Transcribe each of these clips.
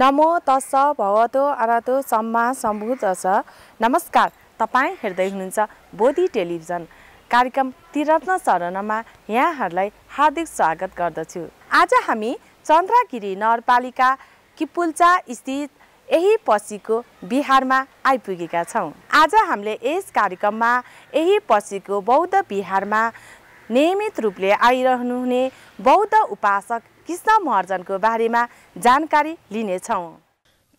नमो तस भवतो अरतो सम्मा सम्भुतस नमस्कार तपाईँ हेर्दै हुनुहुन्छ बोधी टेलिभिजन कार्यक्रम तिरत्न चरणमा यहाँहरूलाई हार्दिक स्वागत गर्दछु आज हामी चन्द्रगिरी नगरपालिका किपुल्चा स्थित यही पछिको बिहारमा आइपुगेका छौँ आज हामीले यस कार्यक्रममा यही पछिको बौद्ध बिहारमा नियमित रूपले आइरहनुहुने बौद्ध उपासक कृष्ण महर्जनको बारेमा जानकारी लिनेछौँ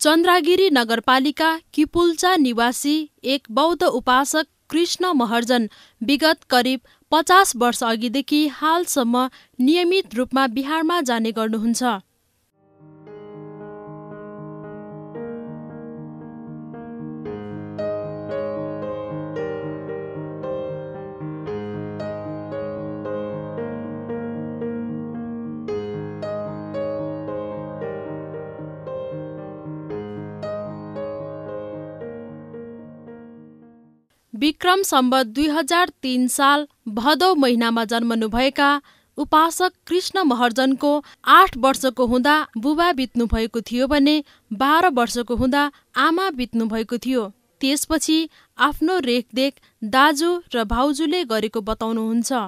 चन्द्रागिरी नगरपालिका किपुल्चा निवासी एक बौद्ध उपासक कृष्ण महर्जन विगत करिब पचास वर्ष अघिदेखि हालसम्म नियमित रूपमा बिहारमा जाने गर्नुहुन्छ विक्रम सम्ब दुई हजार तिन साल भदौ महिनामा जन्मनुभएका उपासक कृष्ण महर्जनको आठ वर्षको हुँदा बुबा बित्नुभएको थियो भने बाह्र वर्षको हुँदा आमा बित्नुभएको थियो त्यसपछि आफ्नो रेखदेख दाजु र भाउजूले गरेको बताउनुहुन्छ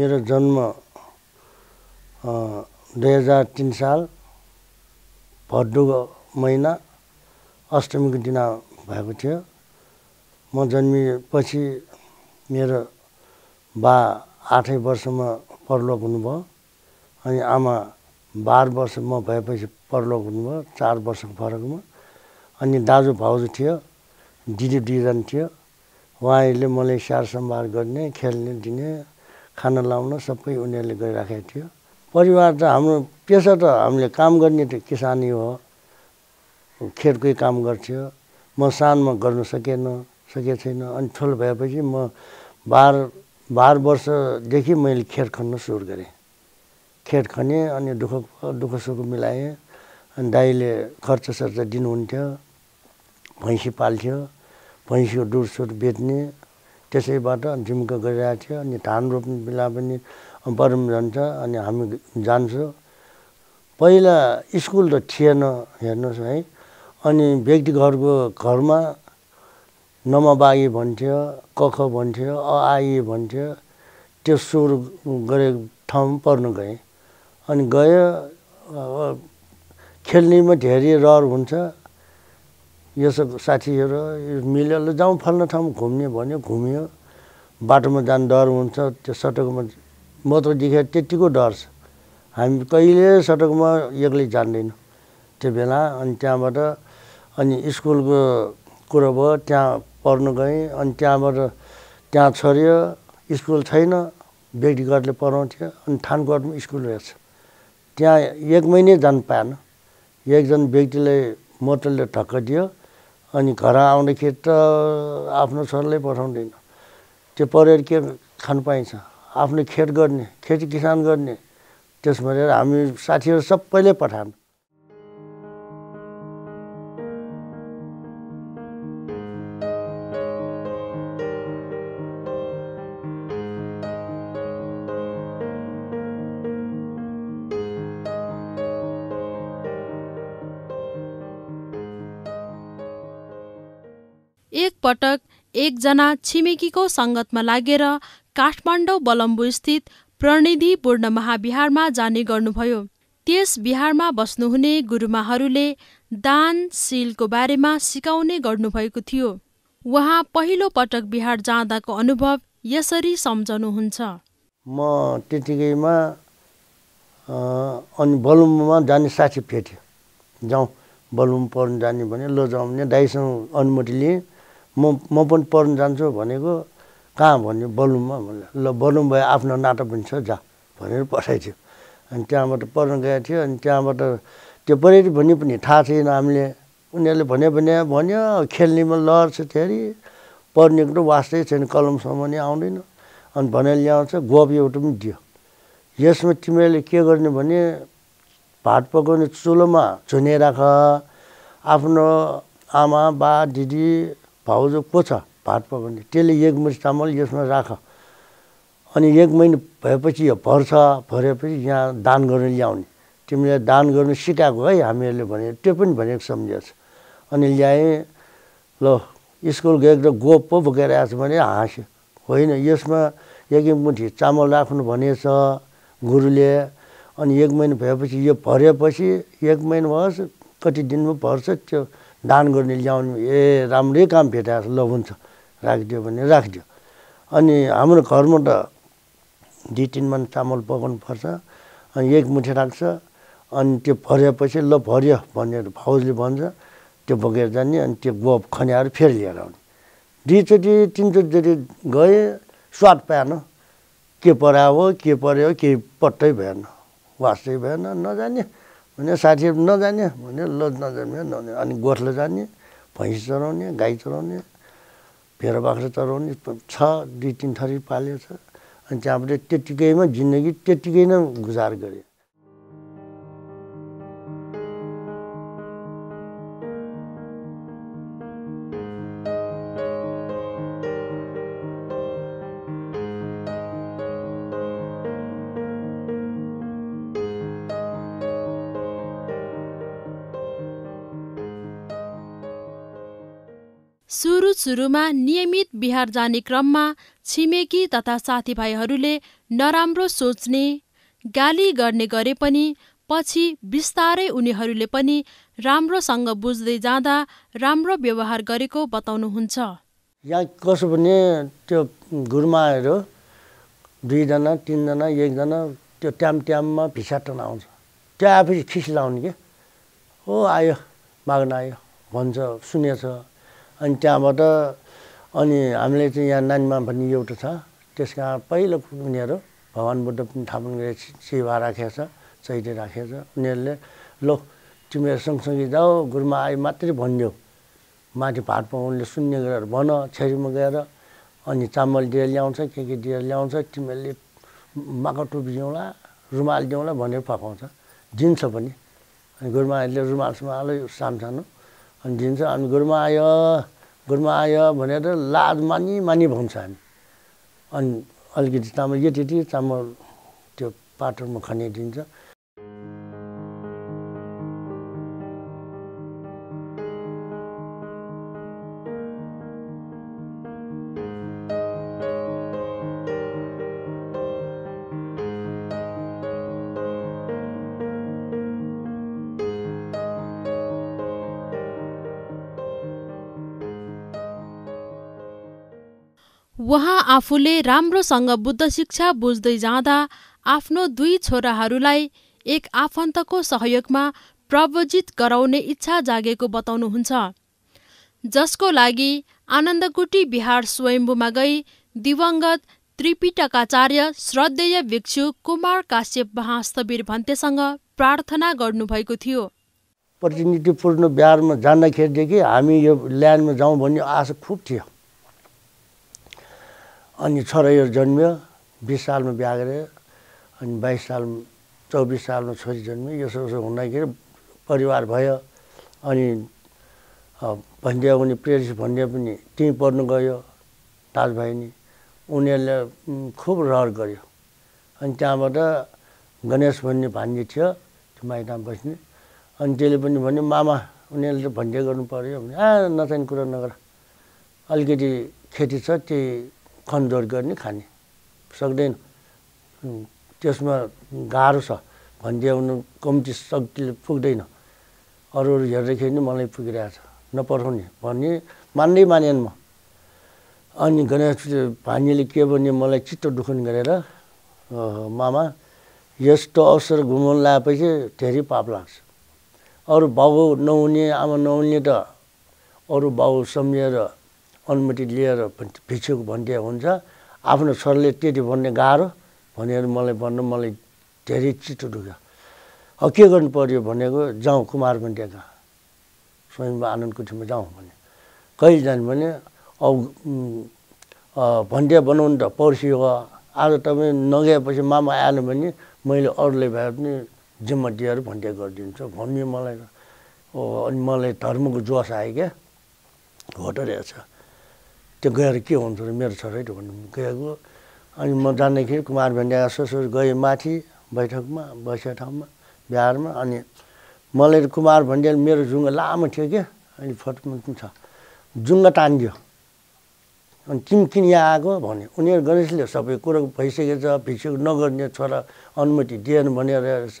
मेरो जन्म दुई हजार तिन साल भदौ महिना अष्टमीको दिन भएको थियो म जन्मिएपछि मेरो बा आठै वर्षमा परलोक हुनुभयो अनि आमा बाह्र वर्ष म भएपछि परलोक हुनुभयो चार वर्षको फरकमा अनि दाजु भाउजू थियो दिदी दिदन थियो उहाँहरूले मलाई स्याहार सम्भार गर्ने खेल्ने दिने खाना लाउन सबै उनीहरूले गरिराखेको थियो परिवार त हाम्रो पेसा त हामीले काम गर्ने त किसानी हो खेतकै काम गर्थ्यो म सानमा गर्नु सकेन सकेको छैन अनि ठुलो भएपछि म बाह्र बाह्र वर्षदेखि मैले खेत खन्न सुरु गरेँ खेत खनेँ अनि दुःख दुःख सुख मिलाएँ अनि दाईले खर्च सर्च दिनुहुन्थ्यो भैँसी पाल्थ्यो भैँसीको दुध सुध बेच्ने त्यसैबाट झिम्क गरिरहेको थियो अनि धान रोप्ने बेला पनि बरम जान्छ अनि हामी जान्छौँ पहिला स्कुल त थिएन हेर्नुहोस् है अनि व्यक्ति घरको घरमा नमबाई भन्थ्यो कख भन्थ्यो अआई भन्थ्यो त्यो सुर गरे ठाउँ पर्नु गएँ अनि गयो खेल्नेमा धेरै रहर हुन्छ यसो साथीहरू मिलेर ल जाउँ फल्न ठाउँ घुम्ने भन्यो घुम्यो बाटोमा जान डर हुन्छ त्यो सटकमा म त देखेर त्यत्तिको डर छ हामी कहिले सटकमा एक्लै जान्दैनौँ त्यो बेला अनि त्यहाँबाट अनि स्कुलको कुरो भयो त्यहाँ पढ्नु गएँ अनि त्यहाँबाट त्यहाँ छोड्यो स्कुल छैन व्यक्तिगतले पढाउँथ्यो अनि थानकोटमा स्कुल रहेछ त्यहाँ एक महिनै जानु पाएन एकजना व्यक्तिले मोटरले ठक्क दियो अनि घर आउँदाखेरि त आफ्नो छोराले पठाउँदैन त्यो परेर के खानु पाइन्छ आफ्नो खेत गर्ने खेती किसान गर्ने त्यसमा हामी साथीहरू सबैले पठाएन एकपटक एकजना छिमेकीको सङ्गतमा लागेर काठमाडौँ बलम्बुस्थित प्रणिधि पूर्ण महाविहारमा जाने गर्नुभयो त्यस विहारमा बस्नुहुने गुरुमाहरूले दान सिलको बारेमा सिकाउने गर्नुभएको थियो उहाँ पहिलो पटक बिहार जाँदाको अनुभव यसरी सम्झनुहुन्छ म त्यतिकैमा अनि बलुम्बमा जाने साथी भेट्यो जाउँ बलुम पढ्नु जाने भने ल जाउँ भने दाइसँग अनुमति लिएँ म म पनि पढ्नु जान्छु भनेको कहाँ भन्यो बलुममा ल बलुम भयो आफ्नो नाटक पनि छ जा भनेर पठाइदियो अनि त्यहाँबाट पढ्न गएको थियो अनि त्यहाँबाट त्यो पढेर भन्यो पनि थाहा छैन हामीले उनीहरूले भन्यो भने भन्यो खेल्नेमा लहर छ अरे पढ्ने कुरो वास्तै छैन कलमसम्म नि आउँदैन अनि भने ल्याउँछ गोप एउटा पनि दियो यसमा तिमीहरूले के गर्ने भने भात पकाउने चुलोमा झुने राख आफ्नो आमा बा दिदी भाउजू को छ भातमा भने त्यसले एक मुठी चामल यसमा राख अनि एक महिना भएपछि यो भर्छ भरेपछि यहाँ दान गर्नु ल्याउने तिमीले दान गर्नु सिकाएको है हामीहरूले भने त्यो पनि भनेको सम्झेछ अनि ल्याएँ ल स्कुल गएको त गोप पो बोकेर आएछ भने हाँस्यो होइन यसमा एक एक मुठी चामल राख्नु भनेछ गुरुले अनि एक महिना भएपछि यो भरेपछि एक महिना होस् कति दिनमा भर्छ त्यो दान गर्ने ल्याउनु ए राम्रै काम भेटाएर ल हुन्छ राखिदियो भने राखिदियो अनि हाम्रो घरमा त दुई तिन मन चामल पकाउनु पर्छ अनि एक मुठी राख्छ अनि त्यो भरिएपछि ल भरियो भनेर भाउजूले भन्छ त्यो बोकेर जाने अनि त्यो गोप खन्याएर फेरि लिएर आउने दुईचोटि जति गएँ स्वाद पाएन के परायो के पर्यो केही पट्टै भएन वास्तै भएन नजाने भने साथीहरू नजाने भन्यो ल नजाने नजाने अनि गोठले जाने भैँसी चराउने गाई चराउने भेडा बाख्रा चराउने छ दुई तिन थरी पालेको छ अनि त्यहाँबाट त्यत्तिकैमा जिन्दगी त्यत्तिकै नै गुजार गरेँ सुरुमा नियमित बिहार जाने क्रममा छिमेकी तथा साथीभाइहरूले नराम्रो सोच्ने गाली गर्ने गरे पनि पछि बिस्तारै उनीहरूले पनि राम्रोसँग बुझ्दै जाँदा राम्रो व्यवहार गरेको बताउनुहुन्छ यहाँ कसो भने त्यो गुरुमाहरू दुईजना तिनजना एकजना त्यो ट्याम ट्याममा फिसाटन आउँछ त्यहाँ आएपछि खिस लाउने क्या हो आयो माग्न आयो भन्छ सुनेछ अनि त्यहाँबाट अनि हामीले चाहिँ यहाँ नानीमा भन्ने एउटा छ त्यस कारण पहिलो उनीहरू भगवान् बुद्ध पनि थापन गरेर सेवा राखेको छ चैते राखेको छ उनीहरूले लो तिमीहरू सँगसँगै जाऊ गुरुमा आयो मात्रै भनिदेऊ माथि भातमा उनले सुन्ने गरेर भन छेरीमा गएर अनि चामल दिएर ल्याउँछ के के दिएर ल्याउँछ तिमीहरूले माको टोपी दिउँला रुमाल दिउँला भनेर फकाउँछ दिन्छ पनि अनि गुरुमाहरूले रुमाल सुमाल सानो सानो अनि दिन्छ अनि गुरुमा आयो गुरुमा आयो भनेर लाज मानि मानि भन्छ हामी अनि अलिकति चामल यति यति चामल त्यो पात्रोमा खनिदिन्छ आफूले राम्रोसँग बुद्ध शिक्षा बुझ्दै जाँदा आफ्नो दुई छोराहरूलाई एक आफन्तको सहयोगमा प्रवजित गराउने इच्छा जागेको बताउनुहुन्छ जसको लागि आनन्दकुटी बिहार स्वयम्भूमा गई दिवंगत त्रिपिटकाचार्य श्रद्धेय भिक्षु कुमार काश्यप महास्तवीर भन्तेसँग प्रार्थना गर्नुभएको थियो प्रतिनिधिपूर्ण बिहारमा जाँदाखेरिदेखि हामी यो ल्यान्डमा जाउँ भन्ने आशा खुब थियो अनि छोरा यो जन्मियो बिस सालमा बिहा गरे अनि बाइस साल चौबिस सालमा छोरी जन्मियो यसो उसो हुँदाखेरि परिवार भयो अनि भनिदियो भने प्रेरिस भनिदियो पनि त्यहीँ पढ्नु गयो दाजुभाइनी उनीहरूले खुब रहर गर्यो अनि त्यहाँबाट गणेश भन्ने भान्जे थियो त्यो माइतमा बस्ने अनि त्यसले पनि भन्यो मामा उनीहरूले त भन्दै गर्नु पऱ्यो भने आ नचाहिने कुरा नगर अलिकति खेती छ त्यही कन्जोर गर्ने खाने सक्दैन त्यसमा गाह्रो छ भन्ज्याउनु कम्ती शक्तिले पुग्दैन अरू अरू हेर्दाखेरि नि मलाई पुगिरहेको छ नपठाउने भन्ने मान्दै मानेन म अनि गणेश भानीले के भने मलाई चित्त दुखन गरेर मामा यस्तो अवसर घुमाउनु लगाएपछि धेरै पाप लाग्छ अरू बाउ नहुने आमा नहुने त अरू बाउ सम्झेर अनुमति लिएर भिक्षुक भन्ने हुन्छ आफ्नो सरले त्यति भन्ने गाह्रो भनेर मलाई भन्नु मलाई धेरै चित्त दुख्यो अब के गर्नु पऱ्यो भनेको जाउँ कुमार भन्टे कहाँ स्वयं आनन्द कुठीमा जाउँ भने कहिले जानु भने अब भन्डिया बनाउनु त पर्सि हो आज तपाईँ नगएपछि मामा आएन भने मैले अरूले भए पनि जिम्मा दिएर भन्डिया गरिदिन्छु भन्यो मलाई अनि मलाई धर्मको जोस आयो क्या घोटो रहेछ त्यो गएर के हुन्छ र मेरो छोरा त्यो भन्नु गएको अनि म जाँदाखेरि कुमार भन्ड्या ससुर गएँ माथि बैठकमा बसेको ठाउँमा बिहारमा अनि मलाई कुमार भन्डेल मेरो जुङ्गा लामो थियो क्या अनि फोटोमा पनि छ जुङ्गा तानिदियो अनि किन किन यहाँ आएको भन्यो उनीहरू गणेशले सबै कुरो भइसकेको छ भिसक नगर्ने छोरा अनुमति दिएन भनेर रहेछ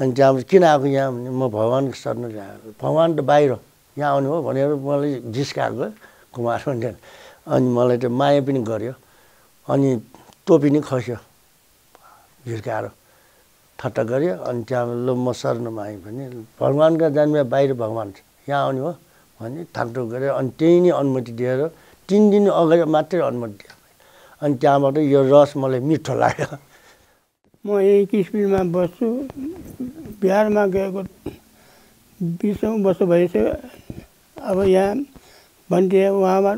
अनि त्यहाँ किन आएको यहाँ भने म भगवान्को शरण भगवान् त बाहिर यहाँ आउनु हो भनेर मलाई झिस्काएको कुमार फन्टेन अनि मलाई त्यो माया पनि गऱ्यो अनि टोपी नै खस्यो झिर्काएर ठट्टा गऱ्यो अनि त्यहाँ लो म सर्नुमा आएँ भने भगवान्का जन्मे बाहिर भगवान् यहाँ आउने हो भने थाकटुक गऱ्यो अनि त्यही नै अनुमति दिएर तिन दिन अगाडि मात्रै अनुमति दियो अनि त्यहाँबाट यो रस मलाई मिठो लाग्यो म यही किस्मिलमा बस्छु बिहारमा गएको बिसौँ वर्ष भइसक्यो अब यहाँ भन्थे उहाँमा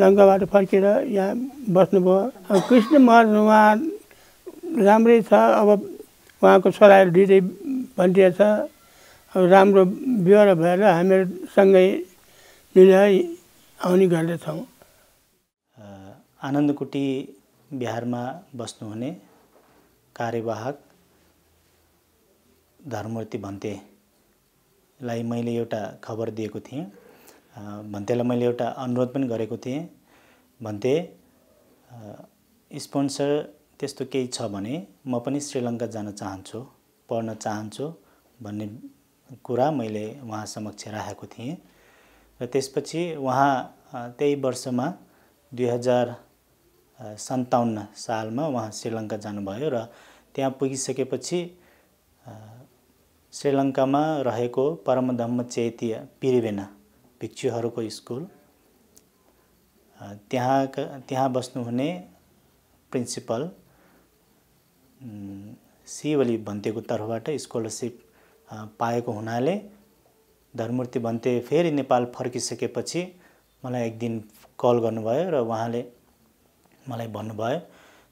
लङ्काबाट फर्केर यहाँ बस्नुभयो अब कृष्ण महर्ज उहाँ राम्रै छ अब उहाँको छोराहरू दुइटै छ अब राम्रो बेहोरा भएर हामीहरूसँगै मिलेर आउने गर्दछौँ आनन्दकुटी बिहारमा बस्नुहुने कार्यवाहक धर्मूर्ति भन्तेलाई मैले एउटा खबर दिएको थिएँ भन्तेलाई मैले एउटा अनुरोध पनि गरेको थिएँ भन्थे स्पोन्सर त्यस्तो केही छ भने म पनि श्रीलङ्का जान चाहन्छु पढ्न चाहन्छु भन्ने कुरा मैले उहाँ समक्ष राखेको थिएँ र त्यसपछि उहाँ त्यही वर्षमा दुई हजार सन्ताउन्न सालमा उहाँ श्रीलङ्का जानुभयो र त्यहाँ पुगिसकेपछि श्रीलङ्कामा रहेको परमधम्म चैत्य पिरिवेना भिक्षुहरूको स्कुल त्यहाँका त्यहाँ बस्नुहुने प्रिन्सिपल सिवली भन्तेको तर्फबाट स्कलरसिप पाएको हुनाले धर्मूर्ति भन्ते फेरि नेपाल फर्किसकेपछि मलाई एक दिन कल गर्नुभयो र उहाँले मलाई भन्नुभयो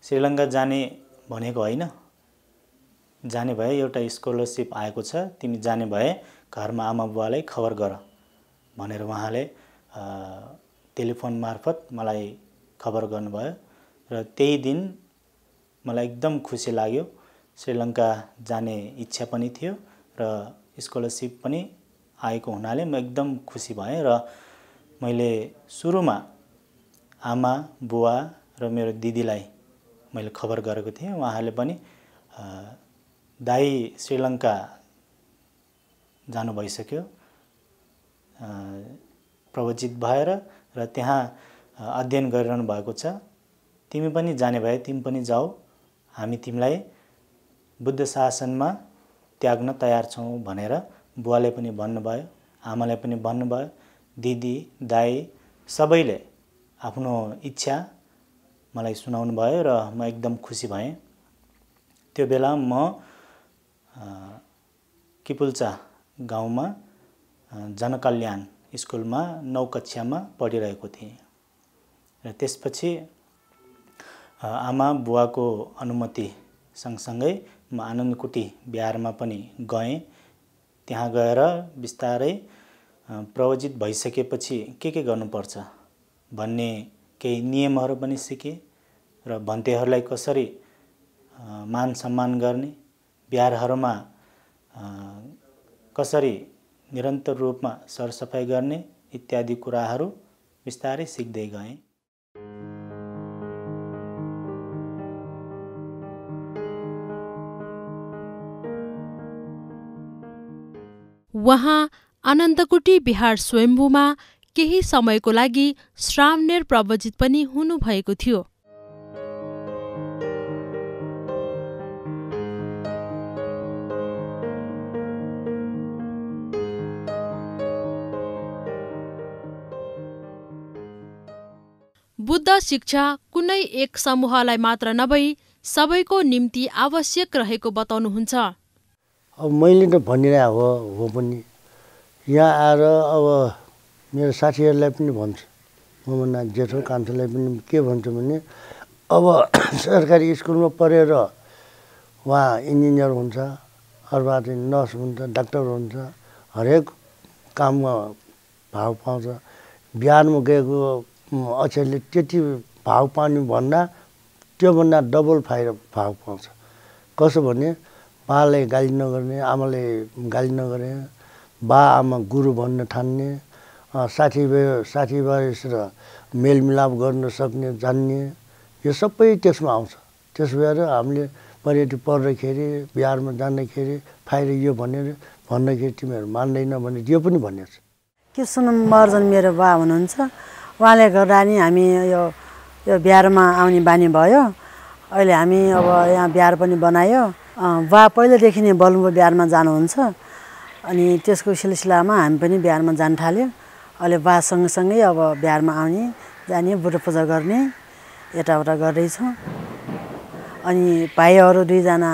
श्रीलङ्का जाने भनेको होइन जाने भए एउटा स्कलरसिप आएको छ तिमी जाने भए घरमा आमा बुवालाई खबर गर भनेर उहाँले टेलिफोन मार्फत मलाई खबर गर्नुभयो र त्यही दिन मलाई एकदम खुसी लाग्यो श्रीलङ्का जाने इच्छा पनि थियो र स्कलरसिप पनि आएको हुनाले म एकदम खुसी भएँ र मैले सुरुमा आमा बुवा र मेरो दिदीलाई मैले खबर गरेको थिएँ उहाँहरूले पनि दाई श्रीलङ्का जानु भइसक्यो प्रवचित भएर र त्यहाँ अध्ययन गरिरहनु भएको छ तिमी पनि जाने भए तिमी पनि जाऊ हामी तिमीलाई बुद्ध शासनमा त्याग्न तयार छौँ भनेर बुवाले पनि भन्नुभयो आमाले पनि भन्नुभयो दिदी दाई सबैले आफ्नो इच्छा मलाई सुनाउनु भयो र म एकदम खुसी भएँ त्यो बेला म किपुल्चा गाउँमा जनकल्याण स्कुलमा नौ कक्षामा पढिरहेको थिएँ र त्यसपछि आमा बुवाको अनुमति सँगसँगै म आनन्दकुटी बिहारमा पनि गएँ त्यहाँ गएर बिस्तारै प्रवजित भइसकेपछि के के गर्नुपर्छ भन्ने केही नियमहरू पनि सिकेँ र भन्तेहरूलाई कसरी मान सम्मान गर्ने बिहारहरूमा कसरी निरन्तर रूपमा सरसफाइ गर्ने इत्यादि कुराहरू बिस्तारै सिक्दै गएँ उहाँ आनन्दकुटी बिहार स्वयम्भूमा केही समयको लागि श्रामनेर प्रवजित पनि हुनुभएको थियो शुद्ध शिक्षा कुनै एक समूहलाई मात्र नभई सबैको निम्ति आवश्यक रहेको बताउनुहुन्छ अब मैले त भनिरहेको हो पनि यहाँ आएर अब मेरो साथीहरूलाई पनि भन्छु मभन्दा जेठो कान्छोलाई पनि के भन्छु भने अब सरकारी स्कुलमा पढेर उहाँ इन्जिनियर हुन्छ अथवा चाहिँ नर्स हुन्छ डाक्टर हुन्छ हरेक काममा भाव पाउँछ बिहारमा गएको अक्षरले त्यति भाव पानी भन्दा त्योभन्दा डबल फाइर भाव पाउँछ कसो भने बाले गाली नगर्ने आमाले गाली नगर्ने बा आमा गुरु भन्न ठान्ने साथीभाइ साथीभाइसित मेलमिलाप गर्न सक्ने जान्ने यो सबै त्यसमा आउँछ त्यस भएर हामीले पर्यटक पढ्दाखेरि बिहारमा जाँदाखेरि फाइर यो भनेर भन्दाखेरि तिमीहरू मान्दैन भने यो पनि भन्ने छ के सुनम महर्जन मेरो बा हुनुहुन्छ उहाँले गर्दा नि हामी यो यो बिहारमा आउने बानी भयो अहिले हामी अब यहाँ बिहार पनि बनायो बा पहिल्यैदेखि नै बलुङको बिहारमा जानुहुन्छ अनि त्यसको सिलसिलामा हामी पनि बिहारमा जान थाल्यो अहिले बा सँगसँगै अब बिहारमा आउने जाने बुढो पूजा गर्ने यताउता गर्दैछौँ अनि भाइहरू दुईजना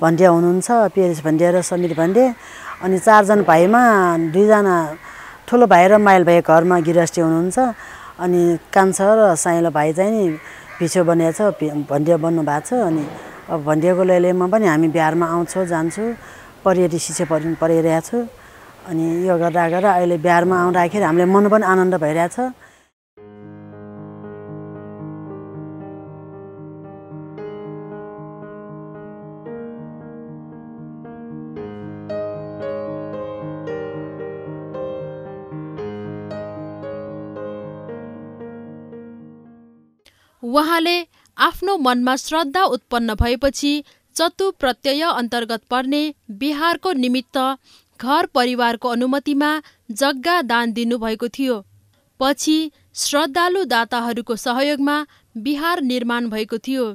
भन्डिया हुनुहुन्छ पिएस भन्डिया र समीर भन्डे अनि चारजना भाइमा दुईजना ठुलो भाइ र माइल भाइ घरमा गृहस्थी हुनुहुन्छ अनि कान्छा र साइलो भाइ चाहिँ नि पिछो बनिएको छ भन्डिया बन्नु भएको छ अनि अब भन्डियाको लैलैमा पनि हामी बिहारमा आउँछौँ जान्छु परिवारी शिक्षा परि परिरहेको छु अनि यो गर्दा गर्दा अहिले बिहारमा आउँदाखेरि हामीले मन पनि आनन्द भइरहेछ उहाँले आफ्नो मनमा श्रद्धा उत्पन्न भएपछि चतु प्रत्यय अन्तर्गत पर्ने बिहारको निमित्त घर परिवारको अनुमतिमा जग्गा दान दिनुभएको थियो पछि श्रद्धालु दाताहरूको सहयोगमा बिहार निर्माण भएको थियो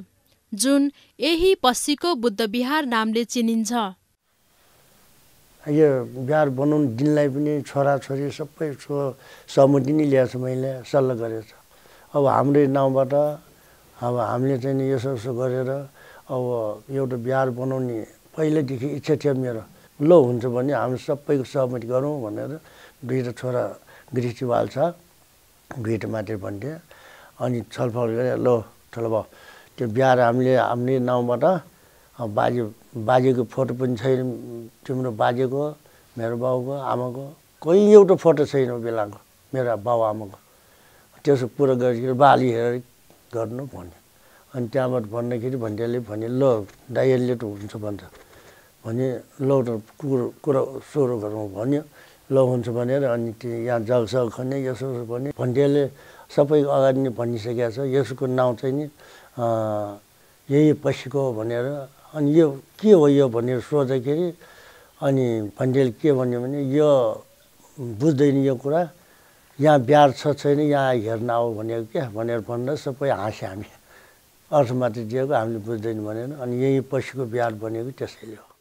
जुन यही पश्चिको बुद्ध बिहार नामले चिनिन्छ यो बिहार बनाउनु दिनलाई पनि छोराछोरी सबै नै ल्याएको छ मैले सल्लाह गरेको छ अब हाम्रै नाउँबाट अब हामीले चाहिँ यसो यसो गरेर अब एउटा बिहार बनाउने पहिल्यैदेखि इच्छा थियो मेरो लो हुन्छ भने हामी सबैको सहमति गरौँ भनेर दुईवटा छोरा गृहवाल छ दुईवटा मात्रै भन्थे अनि छलफल गरेँ लो ठुलो भयो त्यो बिहार हामीले हाम्रो नाउँबाट बाजे बाजेको फोटो पनि छैन तिम्रो बाजेको मेरो बाउको आमाको कोही एउटा फोटो छैन बेलाको मेरो बाउ आमाको त्यसो पुरा गरेर बाली हेरेर गर्नु भन्यो अनि त्यहाँबाट भन्दाखेरि भन्डियाले भन्यो ल डाइएलेट हुन्छ भन्छ भने लौट कुरो कुरा सोह्र गरौँ भन्यो ल हुन्छ भनेर अनि त्यो यहाँ जलसल खन्ने यसो भन्यो भन्डियाले सबै अगाडि नै भनिसकेको छ यसको नाउँ चाहिँ नि यही पसिको भनेर अनि यो के हो यो भनेर सोध्दाखेरि अनि भन्डियाले के भन्यो भने यो बुझ्दैन यो कुरा यहाँ बिहार छ छैन यहाँ हेर्न आऊ भनेको क्या भनेर भन्न सबै हाँस्यो हामी अर्थमाथि दिएको हामीले बुझ्दैन भनेन अनि यहीँ पछिको बिहार बनेको त्यसैले हो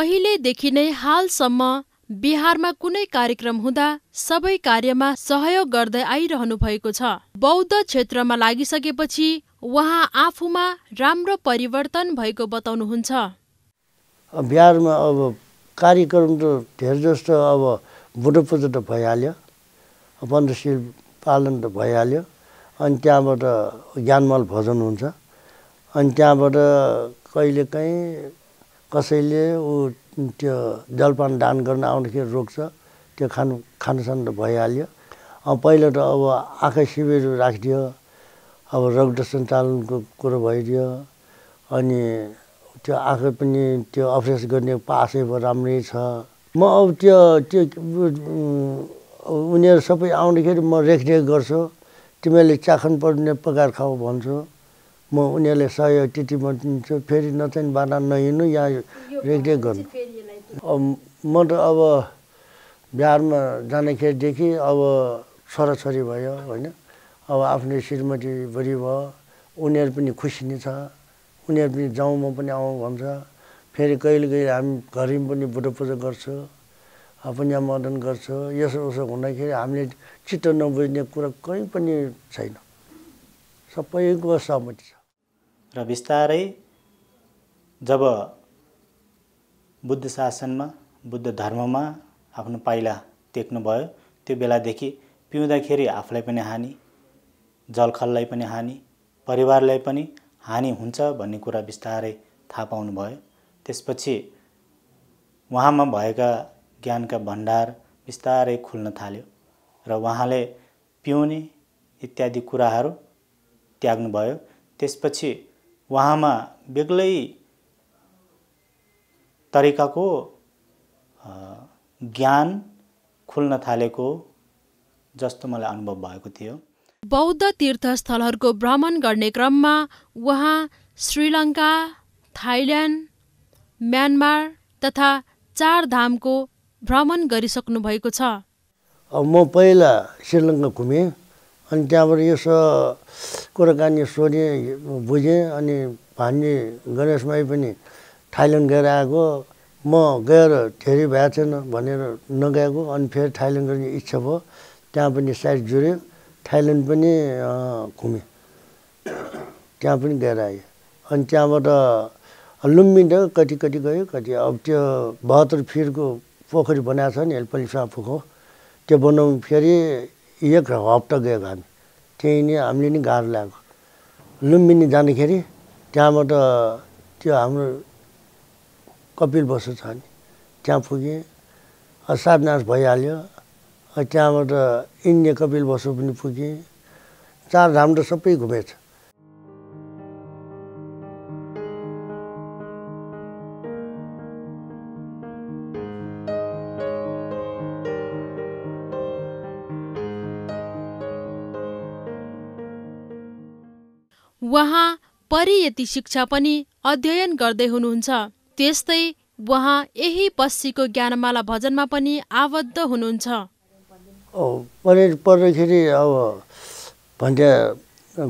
पहिलेदेखि नै हालसम्म बिहारमा कुनै कार्यक्रम हुँदा सबै कार्यमा सहयोग गर्दै आइरहनु भएको छ बौद्ध क्षेत्रमा लागिसकेपछि उहाँ आफूमा राम्रो परिवर्तन भएको बताउनुहुन्छ बिहारमा अब कार्यक्रम त धेर जस्तो अब बुढो पूजा त भइहाल्यो पन्ध्रशील पालन त भइहाल्यो अनि त्यहाँबाट ज्ञानमाल भजन हुन्छ अनि त्यहाँबाट कहिलेकाहीँ कसैले ऊ त्यो जलपान दान गर्न आउँदाखेरि रोक्छ त्यो खानु खानुसान त भइहाल्यो अब पहिला त अब आँखा शिविर राखिदियो अब रक्त सञ्चालनको कुरो भइदियो अनि त्यो आँखा पनि त्यो अभ्यास गर्ने पासै राम्रै छ म अब त्यो त्यो उनीहरू सबै आउँदाखेरि म रेखदेख गर्छु तिमीहरूले चाखन पर्ने प्रकार खाऊ भन्छु म उनीहरूले सहयोग त्यति म दिन्छु फेरि नचाहिँ बाना नहिँड्नु या रेखदेख गर्नु म त अब बिहारमा जाँदाखेरिदेखि अब छोराछोरी भयो होइन अब आफ्नो श्रीमती बुढी भयो उनीहरू पनि खुसी नै छ उनीहरू पनि जाउँ म पनि आउँ भन्छ फेरि कहिले कहिले हामी घरमा पनि पूजा गर्छु यहाँ मदन गर्छु यसो उसो हुँदाखेरि हामीले चित्त नबुझ्ने कुरा कहीँ पनि छैन सबैको सहमति छ र बिस्तारै जब बुद्ध शासनमा बुद्ध धर्ममा आफ्नो पाइला टेक्नुभयो त्यो बेलादेखि पिउँदाखेरि आफूलाई पनि हानि जलखललाई पनि हानि परिवारलाई पनि हानि हुन्छ भन्ने कुरा बिस्तारै थाहा पाउनुभयो त्यसपछि उहाँमा भएका ज्ञानका भण्डार बिस्तारै खुल्न थाल्यो र उहाँले पिउने इत्यादि कुराहरू त्याग्नुभयो त्यसपछि उहाँमा बेग्लै तरिकाको ज्ञान खुल्न थालेको जस्तो मलाई अनुभव भएको थियो बौद्ध तीर्थस्थलहरूको भ्रमण गर्ने क्रममा उहाँ श्रीलङ्का थाइल्यान्ड म्यानमार तथा चार धामको भ्रमण गरिसक्नु भएको छ म पहिला श्रीलङ्का घुमेँ अनि त्यहाँबाट यसो कुराकानी सोधेँ बुझेँ अनि भान्जी गणेशमै पनि थाइल्यान्ड गएर आएको म गएर धेरै भएको थिएन भनेर नगएको अनि फेरि थाइल्यान्ड गर्ने इच्छा भयो त्यहाँ पनि साइड जोड्यो थाइल्यान्ड पनि घुमेँ त्यहाँ पनि गएर आएँ अनि त्यहाँबाट लुम्बिनी त कति कति गयो कति अब त्यो बहत्तर फिटको पोखरी बनाएको छ नि एलपल्ली फुको त्यो बनाउनु फेरि एक हप्ता गएको हामी त्यहीँ नै हामीले नि गाह्रो ल्याएको लुम्बिनी जाँदाखेरि त्यहाँबाट त्यो हाम्रो कपिल बसु छ नि त्यहाँ पुगेँ साधनाश भइहाल्यो त्यहाँबाट इन्डिया कपिल बसु पनि पुगेँ चारधाम त सबै घुमेछ उहाँ परियति शिक्षा पनि अध्ययन गर्दै हुनुहुन्छ त्यस्तै उहाँ यही पश्चिको ज्ञानमाला भजनमा पनि आबद्ध हुनुहुन्छ पढ्दाखेरि अब भन्थे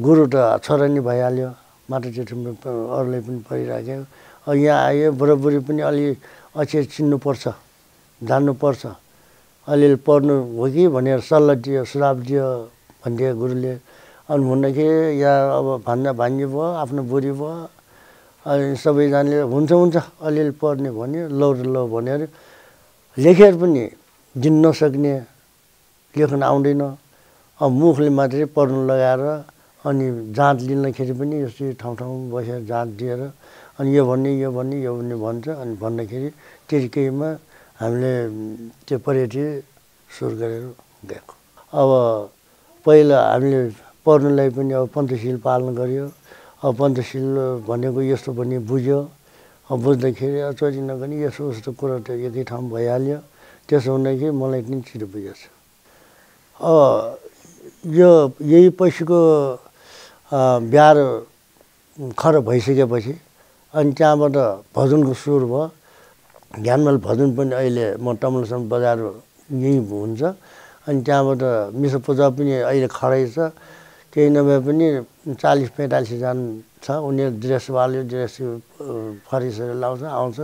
गुरु त छोरा नि भइहाल्यो माटो जेठु अरूले पनि पढिराख्यो यहाँ आयो बुढाबुढी पनि अलि अक्षर चिन्नुपर्छ जान्नुपर्छ अलिअलि पढ्नु हो कि भनेर सल्लाह दियो सुझाव दियो भनिदियो गुरुले अनि हुँदाखेरि या अब भान्जा भान्जी भयो आफ्नो बुढी भयो अनि सबैजनाले हुन्छ हुन्छ अलिअलि पढ्ने भन्यो लौ र लौ भनेर लेखेर पनि दिन नसक्ने लेख्न आउँदैन अब मुखले मात्रै पढ्नु लगाएर अनि जाँच लिँदाखेरि पनि यसरी ठाउँ ठाउँमा बसेर जाँच दिएर अनि यो भन्ने यो भन्ने यो भन्ने भन्छ अनि भन्दाखेरि त्यतिकैमा हामीले त्यो पर्यटकीय सुरु गरेर गएको अब पहिला हामीले पढ्नुलाई पनि अब पन्तशील पालन गर्यो अब पन्तशील भनेको यस्तो पनि बुझ्यो अब बुझ्दाखेरि चोरी नगर्ने यस्तो उस्तो कुरो त एकै ठाउँ भइहाल्यो त्यसो हुँदाखेरि मलाई पनि छिटो बुझेछ अब यो यही पैसाको बिहार खर भइसकेपछि अनि त्यहाँबाट भजनको सुर भयो ज्ञानमाल भजन पनि अहिले म टमलसम्म बजार यहीँ हुन्छ अनि त्यहाँबाट मिसो पूजा पनि अहिले खडाइ छ केही नभए पनि चालिस पैँतालिसजना छ उनीहरू ड्रेस वाल्यो ड्रेस फरिसहरू लाउँछ आउँछ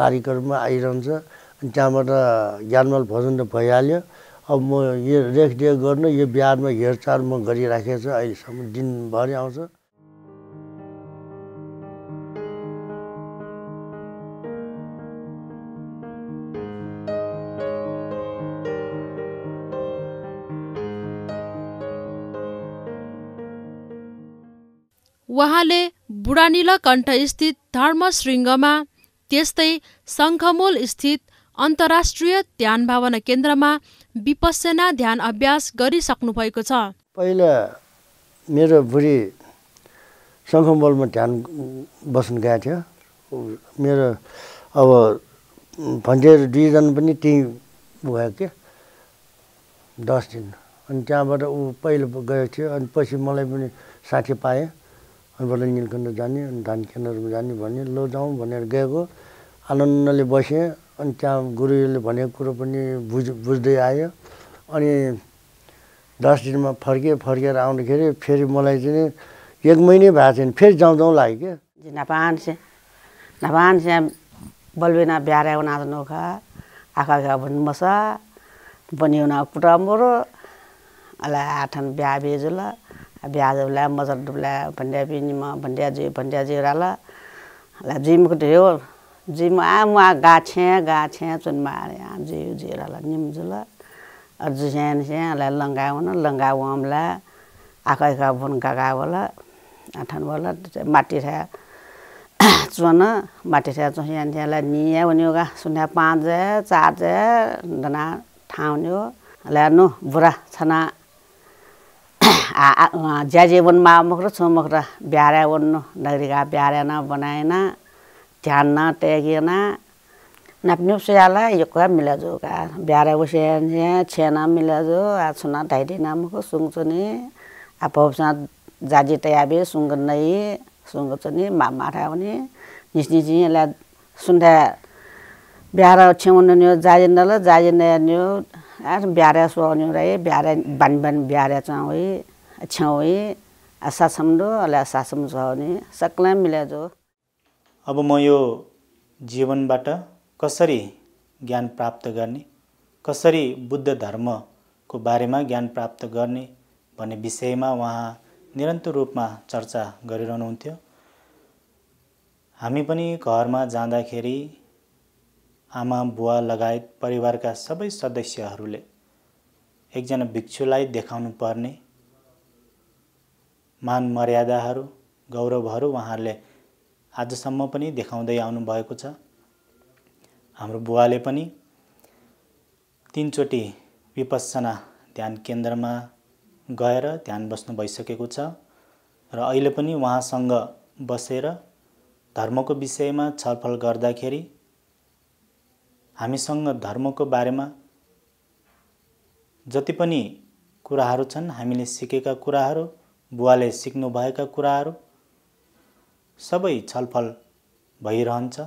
कार्यक्रममा आइरहन्छ अनि त्यहाँबाट ज्ञानमाल भजन त भइहाल्यो अब म यो रेखदेख गर्नु यो बिहारमा हेरचाह म गरिराखेको छु अहिलेसम्म दिनभरि आउँछ उहाँले बुढानीलकण्ठस्थित धर्मशृङ्गमा त्यस्तै स्थित अन्तर्राष्ट्रिय ध्यान भावना केन्द्रमा विपसेना ध्यान अभ्यास गरिसक्नु भएको छ पहिला मेरो बुढी सङ्खमूलमा ध्यान बस्नु गएको थियो मेरो अब भन्जेर दुईजना पनि त्यहीँ भयो क्या दस दिन अनि त्यहाँबाट ऊ पहिलो गएको थियो अनि पछि मलाई पनि साथी पाएँ अनि बल्ल खन्ड जाने अनि धान केन्द्रमा जाने भन्यो ल जाउँ भनेर गएको आनन्दले बसेँ अनि त्यहाँ गुरुजीले भनेको कुरो पनि बुझ बुझ्दै आयो अनि दस दिनमा फर्केँ फर्केर आउँदाखेरि फेरि मलाई चाहिँ एक महिना भएको भने फेरि जाउँ जाउँ लाग्यो क्या नापान से नापान से बल्बेना बिहारे उनीहरू नोखा आँखा घा भन्नु बस्छ बनिउना कुटामोरो अलि आठन बिहा बेजुला ब्याजहरूलाई मजर डुब्ला भन्ड्या बिनीमा भन्ड्या जे भन्ड्या जेराला जिमको ढेउ जिम आ म गाछ्या चुन चुनमा आ जे जेराला निम्जुला अझ स्यान स्यालाई लङ्गाउन लङ्गाउला आँखा आँखा बुन गागावला आठान बोला माटी ठ्या चुन माटी ठ्या स्यान स्यालाई निया हुने गा सुन्या पाँच ज्या चार ज्या धना ठाउँने हो ल्यानु बुढा छना आ ज्याजे बन्नु मामुख र छोमुख र बिहार बन्नु नगरीका बिहारेन बनाएन न ट्यागेन नाप निप्सिया यो कुरा मिलाजो बिहार बसियो भने छेन मिलाजो आउन धाइदिएन सुँगचु नि आउसँग जाजे तयाबे सुँगुर नै सुँगुर छु नि माठा भने निस्निचिङ यसलाई सुन्थ्यो जाजे नला जाजे जाजिन्दाजिन्या बिहारे बान बान ಬನ್ चाहिँ है छेउ है सासम्डो अलि सासम सुहाउने भने मिले जो अब म यो जीवनबाट कसरी ज्ञान प्राप्त गर्ने कसरी बुद्ध धर्मको बारेमा ज्ञान प्राप्त गर्ने भन्ने विषयमा उहाँ निरन्तर रूपमा चर्चा गरिरहनुहुन्थ्यो हामी पनि घरमा जाँदाखेरि आमा बुवा लगायत परिवारका सबै सदस्यहरूले एकजना भिक्षुलाई देखाउनु पर्ने मान मर्यादाहरू गौरवहरू उहाँहरूले आजसम्म पनि देखाउँदै आउनुभएको छ हाम्रो बुवाले पनि तिनचोटि विपसना ध्यान केन्द्रमा गएर ध्यान बस्नु भइसकेको छ र अहिले पनि उहाँसँग बसेर धर्मको विषयमा छलफल गर्दाखेरि हामीसँग धर्मको बारेमा जति पनि कुराहरू छन् हामीले सिकेका कुराहरू बुवाले सिक्नुभएका कुराहरू सबै छलफल भइरहन्छ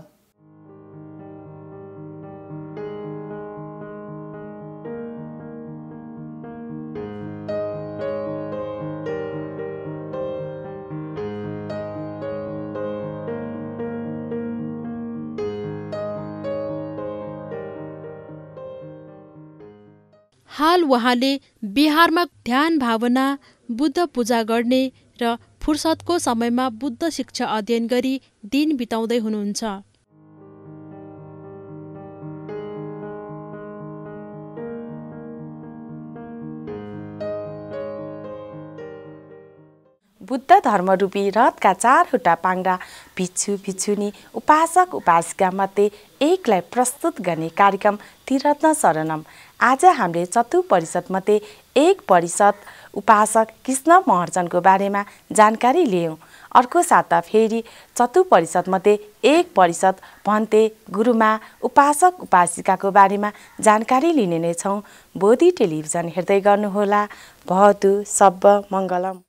उहाँले बिहारमा ध्यान भावना बुद्ध पूजा गर्ने र फुर्सदको समयमा बुद्ध शिक्षा अध्ययन गरी दिन बिताउँदै हुनुहुन्छ बुद्ध धर्मरूपी रथका चारवटा पाङ्रा भिच्छु भिच्छुनी उपासक उपासिका मध्ये एकलाई प्रस्तुत गर्ने कार्यक्रम तिरत्न शरणम आज हामीले चतु परिषदमध्ये एक परिषद उपासक कृष्ण महर्जनको बारेमा जानकारी लियौँ अर्को साता फेरि चतु परिषदमध्ये एक परिषद भन्ते गुरुमा उपासक उपासिकाको बारेमा जानकारी लिने नै छौँ बोधी टेलिभिजन हेर्दै गर्नुहोला भतु सब मङ्गलम